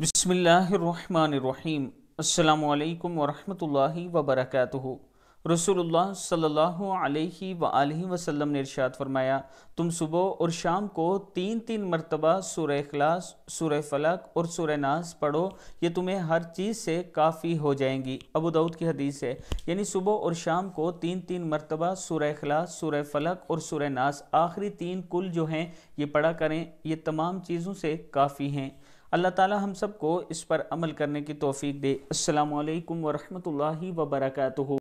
बिसमीम् अल्लाम वरहमल वबरक रसूलुल्लाह सल्लल्लाहु अलैहि वसल्लम ने इरशाद फरमाया तुम सुबह और शाम को तीन तीन मरतबा सूर्य अखलास सूर्य फलक और सुर नास पढ़ो ये तुम्हें हर चीज़ से काफ़ी हो जाएंगी अबू दाऊद की हदीस है यानी सुबह और शाम को तीन तीन मरतबा सूर्य अखलास सूर्य फलक और सुर नास आखिरी तीन कुल जो हैं ये पढ़ा करें ये तमाम चीज़ों से काफ़ी हैं अल्लाह ताला हम सबको इस पर अमल करने की तोफ़ी दे अल्लाम वरहमल वर्का